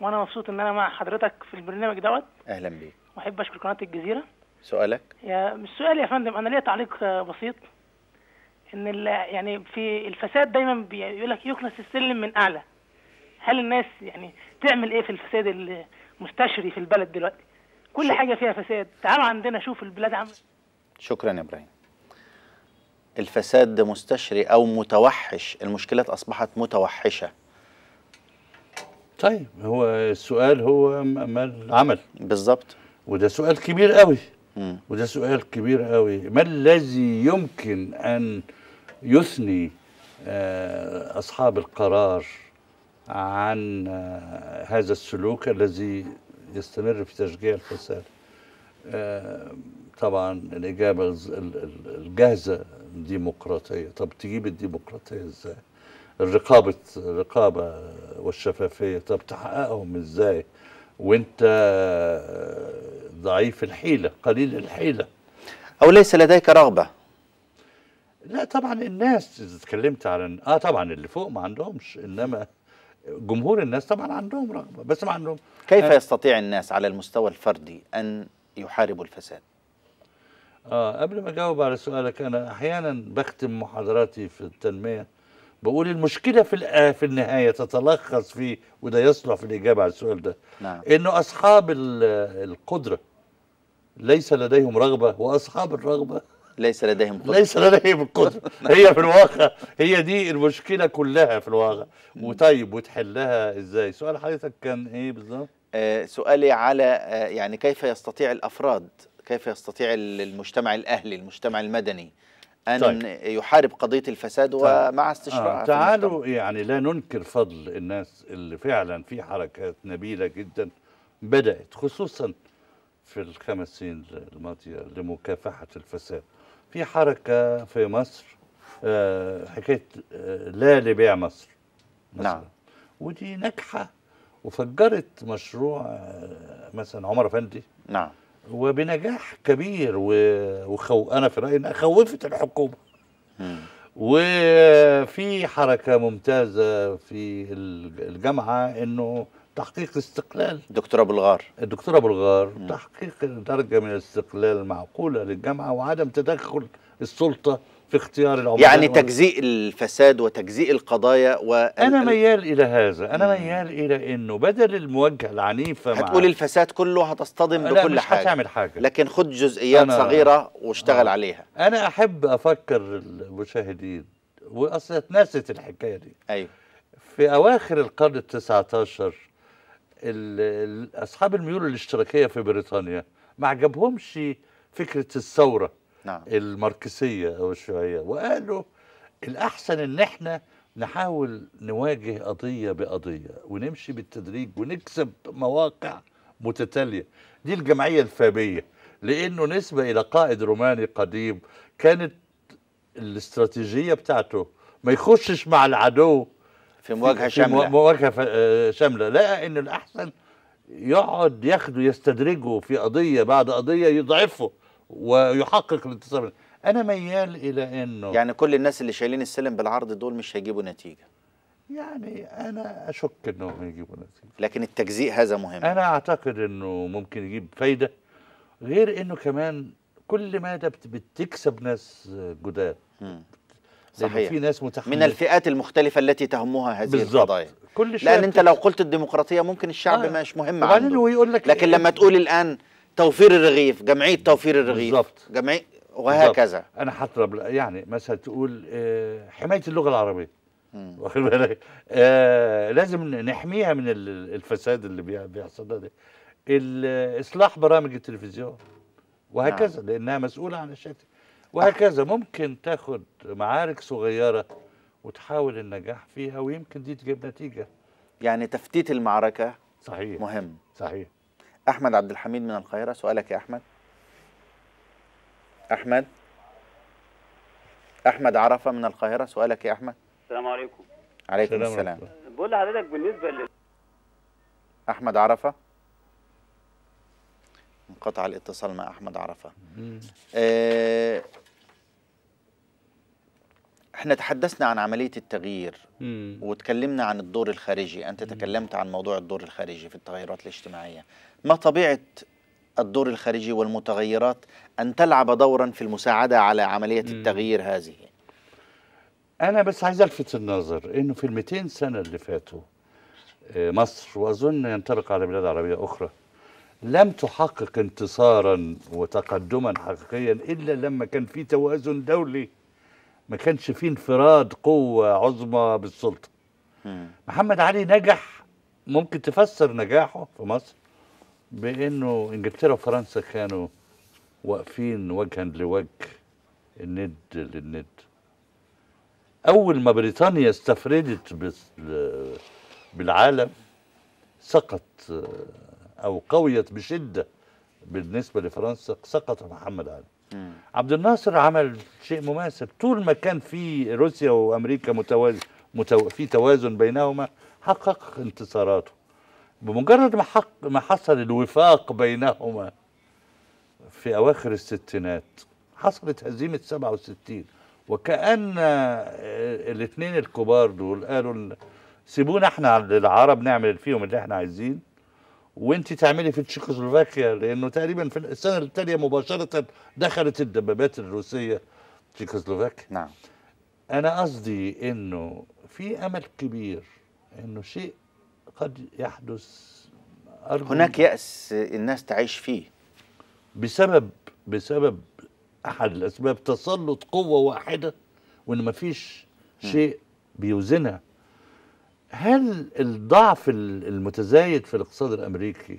وأنا مبسوط إن أنا مع حضرتك في البرنامج دوت أهلا بيك وأحب أشكر قناة الجزيرة سؤالك؟ يا مش سؤال يا فندم أنا ليا تعليق آه، بسيط ان يعني في الفساد دايما بيقول لك يخلص السلم من اعلى هل الناس يعني تعمل ايه في الفساد المستشري في البلد دلوقتي كل شكرا. حاجه فيها فساد تعالوا عندنا شوف البلاد عامله إيه. شكرا يا ابراهيم الفساد مستشري او متوحش المشكلات اصبحت متوحشه طيب هو السؤال هو ما العمل بالظبط وده سؤال كبير قوي مم. وده سؤال كبير قوي ما الذي يمكن ان يثني آه، أصحاب القرار عن آه، هذا السلوك الذي يستمر في تشجيع الفساد آه، طبعا الإجابة الجاهزة ديمقراطية طب تجيب الديمقراطية إزاي الرقابة الرقابة والشفافية طب تحققهم إزاي وانت ضعيف الحيلة قليل الحيلة أو ليس لديك رغبة لا طبعا الناس اذا اتكلمت عن اه طبعا اللي فوق ما عندهمش انما جمهور الناس طبعا عندهم رغبه بس ما عندهم كيف آه يستطيع الناس على المستوى الفردي ان يحاربوا الفساد؟ اه قبل ما اجاوب على سؤالك انا احيانا بختم محاضراتي في التنميه بقول المشكله في في النهايه تتلخص في وده يصلح في الاجابه على السؤال ده نعم. انه اصحاب القدره ليس لديهم رغبه واصحاب الرغبه ليس لديهم قدرة ليس لديهم القدرة هي في الواقع هي دي المشكلة كلها في الواقع وطيب وتحلها ازاي سؤال حضرتك كان ايه بالظبط آه سؤالي على آه يعني كيف يستطيع الافراد كيف يستطيع المجتمع الاهلي المجتمع المدني ان طيب. يحارب قضيه الفساد طيب. ومع آه، استشراع آه. تعالوا يعني لا ننكر فضل الناس اللي فعلا في حركات نبيله جدا بدات خصوصا في الخمس سنين الماضيه لمكافحه الفساد في حركة في مصر آه، حكاية آه، لا لبيع مصر نعم. مثلا نعم. ودي ناجحة وفجرت مشروع آه، مثلا عمر أفندي نعم وبنجاح كبير وخو انا في رايي انها خوفت الحكومه مم. وفي حركه ممتازه في الجامعه انه تحقيق استقلال دكتورة بلغار الدكتورة بلغار مم. تحقيق درجة من الاستقلال معقولة للجامعة وعدم تدخل السلطة في اختيار العمال يعني تجزيء الفساد وتجزيء القضايا و انا ميال الى هذا انا مم. ميال الى انه بدل المواجهه العنيفه هتقول مع الفساد كله هتصطدم بكل مش حاجه هتعمل حاجه لكن خد جزئيات أنا صغيره واشتغل آه. عليها انا احب افكر المشاهدين واصل اتنست الحكايه دي ايوه في اواخر القرن ال 19 اصحاب الميول الاشتراكيه في بريطانيا ما عجبهمش فكره الثوره نعم. الماركسيه او الشيوعيه وقالوا الاحسن ان احنا نحاول نواجه قضيه بقضيه ونمشي بالتدريج ونكسب مواقع متتاليه دي الجمعيه الفابيه لانه نسبه الى قائد روماني قديم كانت الاستراتيجيه بتاعته ما يخشش مع العدو في مواجهه شامله مواجهه آه، شامله لقى ان الاحسن يقعد ياخده يستدرجه في قضيه بعد قضيه يضعفه ويحقق الانتصار انا ميال الى انه يعني كل الناس اللي شايلين السلم بالعرض دول مش هيجيبوا نتيجه يعني انا اشك انهم هيجيبوا نتيجه لكن التجزيء هذا مهم انا اعتقد انه ممكن يجيب فايده غير انه كمان كل ماده بتكسب ناس جداد صحيح في ناس متحمسة من الفئات المختلفة التي تهمها هذه بالزبط. القضايا كل شيء لأن أنت لو قلت الديمقراطية ممكن الشعب آه. مش مهم عنده هو لك لكن إيه لما تقول الآن توفير الرغيف جمعية توفير الرغيف بالظبط جمعية وهكذا بالزبط. أنا حتى يعني مثلا تقول آه، حماية اللغة العربية واخد بالك آه لازم نحميها من الفساد اللي بيحصل ده اصلاح برامج التلفزيون وهكذا نعم. لانها مسؤوله عن الشاتم وهكذا ممكن تاخد معارك صغيرة وتحاول النجاح فيها ويمكن دي تجيب نتيجة يعني تفتيت المعركة صحيح مهم صحيح أحمد عبد الحميد من القاهرة سؤالك يا أحمد أحمد أحمد عرفة من القاهرة سؤالك يا أحمد السلام عليكم عليكم السلام, السلام. بقول لحضرتك بالنسبة لل... أحمد عرفة انقطع الاتصال مع أحمد عرفة آه احنا تحدثنا عن عملية التغيير مم. وتكلمنا عن الدور الخارجي أنت مم. تكلمت عن موضوع الدور الخارجي في التغيرات الاجتماعية ما طبيعة الدور الخارجي والمتغيرات أن تلعب دورا في المساعدة على عملية مم. التغيير هذه أنا بس عايز ألفت النظر أنه في ال 200 سنة اللي فاتوا آه، مصر وأظن ينطبق على بلاد عربية أخرى لم تحقق انتصارا وتقدما حقيقيا إلا لما كان في توازن دولي ما كانش فيه انفراد قوة عظمى بالسلطة محمد علي نجح ممكن تفسر نجاحه في مصر بأنه إنجلترا وفرنسا كانوا واقفين وجها لوجه الند للند أول ما بريطانيا استفردت بالعالم سقط أو قويت بشدة بالنسبة لفرنسا سقط محمد علي عبد الناصر عمل شيء مماثل طول ما كان في روسيا وامريكا متوازن متو... في توازن بينهما حقق انتصاراته بمجرد ما حق... ما حصل الوفاق بينهما في اواخر الستينات حصلت هزيمه 67 وكان آه، الاثنين الكبار دول قالوا سيبونا احنا للعرب نعمل فيهم اللي احنا عايزين وانت تعملي في تشيكوسلوفاكيا لانه تقريبا في السنه التاليه مباشره دخلت الدبابات الروسيه تشيكوسلوفاكيا نعم انا قصدي انه في امل كبير انه شيء قد يحدث أرجو هناك يأس الناس تعيش فيه بسبب بسبب احد الاسباب تسلط قوه واحده وان فيش شيء بيوزنها هل الضعف المتزايد في الاقتصاد الامريكي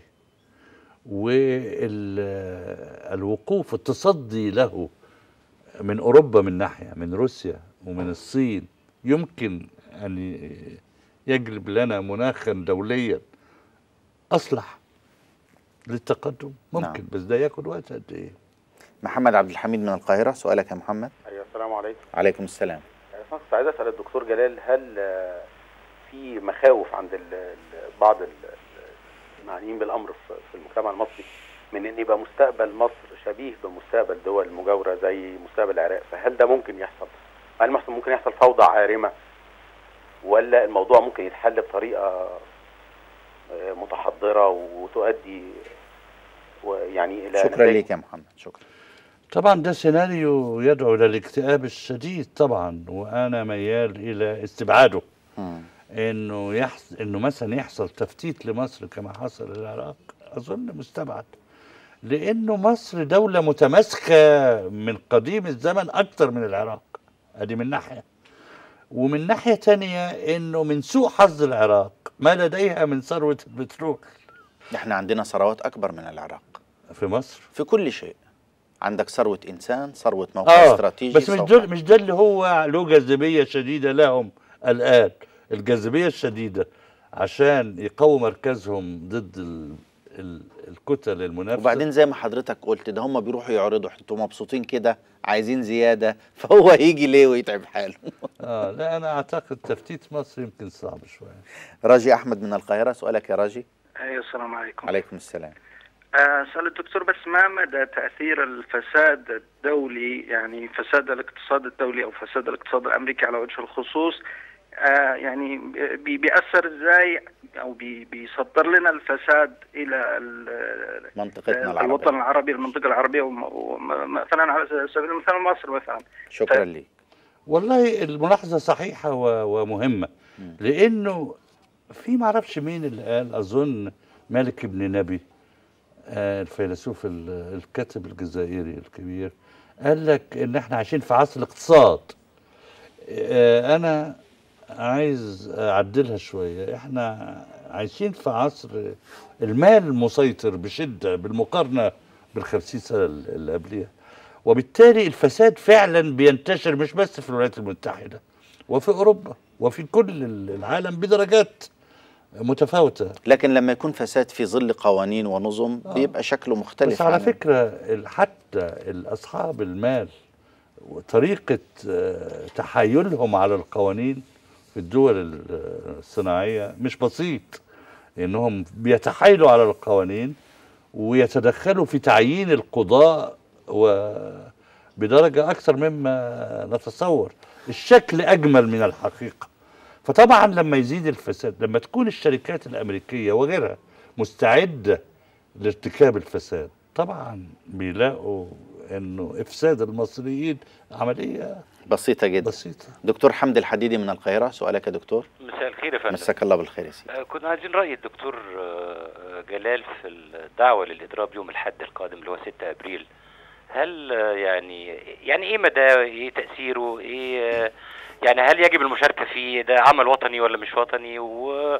والوقوف التصدي له من اوروبا من ناحيه من روسيا ومن الصين يمكن ان يجلب لنا مناخا دوليا اصلح للتقدم نعم. ممكن نعم. بس ده ياخد وقت قد ايه محمد عبد الحميد من القاهره سؤالك يا محمد ايوه السلام عليكم عليكم السلام أيوة، عايز اسال الدكتور جلال هل في مخاوف عند بعض المعنيين بالامر في المجتمع المصري من ان يبقى مستقبل مصر شبيه بمستقبل دول مجاوره زي مستقبل العراق فهل ده ممكن يحصل؟ هل ممكن يحصل فوضى عارمه؟ ولا الموضوع ممكن يتحل بطريقه آه، متحضره وتؤدي يعني الى شكرا لك يا محمد شكرا طبعا ده سيناريو يدعو للاكتئاب الشديد طبعا وانا ميال الى استبعاده م. انه يحصل انه مثلا يحصل تفتيت لمصر كما حصل للعراق اظن مستبعد لانه مصر دوله متماسكه من قديم الزمن اكثر من العراق ادي من ناحيه ومن ناحيه ثانيه انه من سوء حظ العراق ما لديها من ثروه البترول احنا عندنا ثروات اكبر من العراق في مصر في كل شيء عندك ثروه انسان ثروه موقع آه استراتيجي بس مش دول مش ده اللي هو له جاذبيه شديده لهم الان الجاذبيه الشديده عشان يقووا مركزهم ضد ال... الكتل المنافسه وبعدين زي ما حضرتك قلت ده هم بيروحوا يعرضوا انتوا مبسوطين كده عايزين زياده فهو هيجي ليه ويتعب حاله اه لا انا اعتقد تفتيت مصر يمكن صعب شويه راجي احمد من القاهره سؤالك يا راجي ايوه السلام عليكم عليكم السلام اسال آه، الدكتور بس ما مدى تاثير الفساد الدولي يعني فساد الاقتصاد الدولي او فساد الاقتصاد الامريكي على وجه الخصوص آه، يعني بيأثر ازاي او بيصدر لنا الفساد الى منطقتنا آه، العربية. الوطن العربي المنطقه العربيه مثلا على سبيل المثال مصر مثلا شكرا ف... لك والله الملاحظه صحيحه ومهمه لانه في ما اعرفش مين اللي قال اظن مالك بن نبي آه، الفيلسوف الكاتب الجزائري الكبير قال لك ان احنا عايشين في عصر الاقتصاد انا عايز اعدلها شويه احنا عايشين في عصر المال مسيطر بشده بالمقارنه بالخمسين سنه اللي قبليها وبالتالي الفساد فعلا بينتشر مش بس في الولايات المتحده وفي اوروبا وفي كل العالم بدرجات متفاوتة لكن لما يكون فساد في ظل قوانين ونظم آه. بيبقى شكله مختلف بس على عنه. فكرة حتى أصحاب المال وطريقة آه، تحايلهم على القوانين في الدول الصناعية مش بسيط إنهم بيتحايلوا على القوانين ويتدخلوا في تعيين القضاء و بدرجة أكثر مما نتصور الشكل أجمل من الحقيقة فطبعا لما يزيد الفساد لما تكون الشركات الأمريكية وغيرها مستعدة لارتكاب الفساد طبعا بيلاقوا انه افساد المصريين عمليه بسيطة جدا بسيطة دكتور حمد الحديدي من القاهرة سؤالك يا دكتور مساء الخير يا فندم مساك الله بالخير يا سيدي آه، كنا عايزين رأي الدكتور آه، جلال في الدعوة للإضراب يوم الاحد القادم اللي هو 6 أبريل هل آه، يعني يعني ايه مدى ايه تأثيره ايه يعني هل يجب المشاركة فيه ده عمل وطني ولا مش وطني و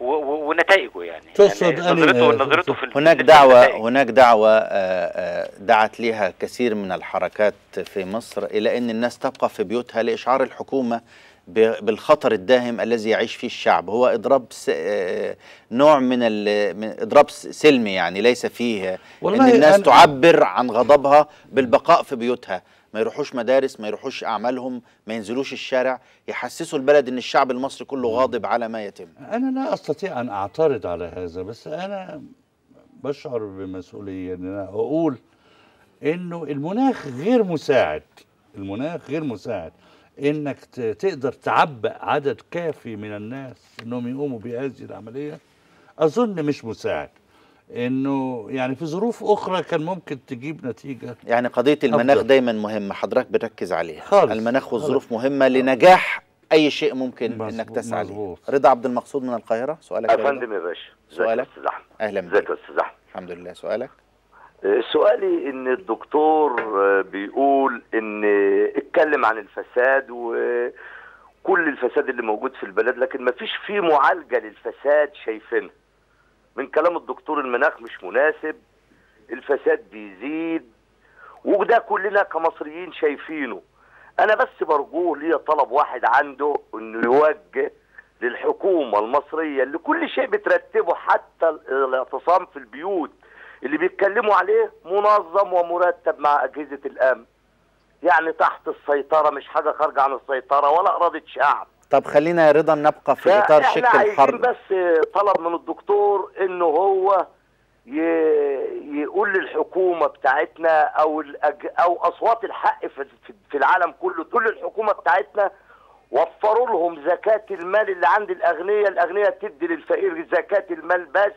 ونتائجه يعني تقصد يعني نظرته نظرته في هناك دعوة هناك دعوة آه، دعت لها كثير من الحركات في مصر إلى أن الناس تبقى في بيوتها لإشعار الحكومة بالخطر الداهم الذي يعيش فيه الشعب هو إضراب آه، آه، نوع من إضراب سلمي يعني ليس فيه أن الناس تعبر عن غضبها بالبقاء في بيوتها ما يروحوش مدارس ما يروحوش اعمالهم ما ينزلوش الشارع يحسسوا البلد ان الشعب المصري كله غاضب على ما يتم انا لا استطيع ان اعترض على هذا بس انا بشعر بمسؤوليه ان انا اقول انه المناخ غير مساعد المناخ غير مساعد انك تقدر تعبأ عدد كافي من الناس انهم يقوموا بهذه العمليه اظن مش مساعد انه يعني في ظروف اخرى كان ممكن تجيب نتيجه يعني قضيه المناخ أفضل. دايما مهمه حضرتك بتركز عليها خالص. المناخ والظروف خالص. مهمه لنجاح اي شيء ممكن انك تسعى ليه رضا عبد المقصود من القاهره سؤالك يا فندم يا باشا سؤالك اهلا بك ازيك يا استاذ احمد الحمد لله سؤالك آه، سؤالي ان الدكتور آه، بيقول ان اتكلم عن الفساد وكل الفساد اللي موجود في البلد لكن ما فيش فيه معالجه للفساد شايفينها من كلام الدكتور المناخ مش مناسب الفساد بيزيد وده كلنا كمصريين شايفينه انا بس برجوه ليا طلب واحد عنده انه يوجه للحكومه المصريه اللي كل شيء بترتبه حتى الاعتصام في البيوت اللي بيتكلموا عليه منظم ومرتب مع اجهزه الامن يعني تحت السيطره مش حاجه خارجه عن السيطره ولا اراده شعب طب خلينا يا رضا نبقى في اطار شكل الحرب بس طلب من الدكتور انه هو يقول للحكومه بتاعتنا او الأج... او اصوات الحق في... في العالم كله تقول للحكومه بتاعتنا وفروا لهم زكاه المال اللي عند الاغنياء الاغنياء تدي للفقير زكاه المال بس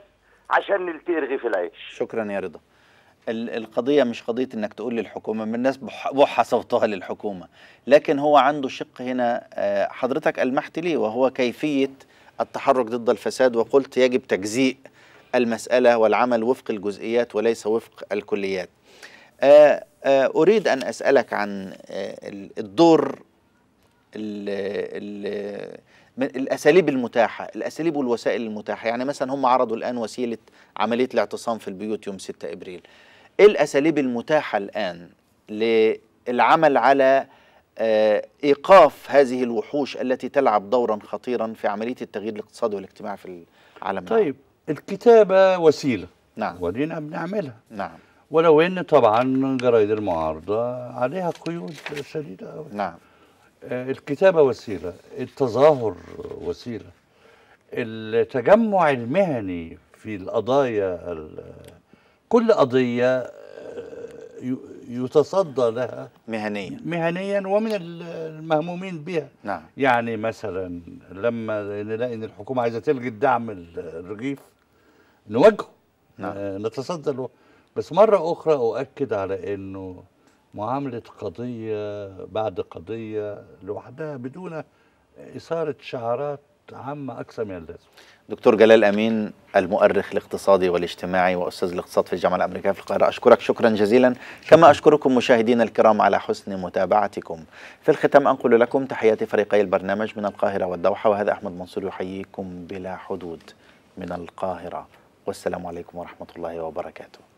عشان نلتقي رغيف العيش شكرا يا رضا القضية مش قضية انك تقول للحكومة من الناس بوحى صوتها للحكومة لكن هو عنده شق هنا آه، حضرتك ألمحت لي وهو كيفية التحرك ضد الفساد وقلت يجب تجزيء المسألة والعمل وفق الجزئيات وليس وفق الكليات آه، آه، أريد أن أسألك عن الدور ال ال الاساليب المتاحه الاساليب والوسائل المتاحه يعني مثلا هم عرضوا الان وسيله عمليه الاعتصام في البيوت يوم 6 ابريل ايه الاساليب المتاحه الان للعمل على آه، ايقاف هذه الوحوش التي تلعب دورا خطيرا في عمليه التغيير الاقتصادي والاجتماعي في العالم طيب الكتابه وسيله نعم ودينا بنعملها نعم ولو ان طبعا جرايد المعارضه عليها قيود شديده قوي نعم آه، الكتابه وسيله التظاهر وسيله التجمع المهني في القضايا كل قضية آه، يتصدى لها مهنيا مهنيا ومن المهمومين بها نعم. يعني مثلا لما نلاقي ان الحكومه عايزه تلغي الدعم الرغيف نواجهه نعم. آه، نتصدى له بس مره اخرى اؤكد على انه معامله قضيه بعد قضيه لوحدها بدون اثاره شعارات عامه اكثر من اللازم دكتور جلال امين المؤرخ الاقتصادي والاجتماعي واستاذ الاقتصاد في الجامعه الامريكيه في القاهره اشكرك شكرا جزيلا كما اشكركم مشاهدينا الكرام على حسن متابعتكم في الختام انقل لكم تحياتي فريقي البرنامج من القاهره والدوحه وهذا احمد منصور يحييكم بلا حدود من القاهره والسلام عليكم ورحمه الله وبركاته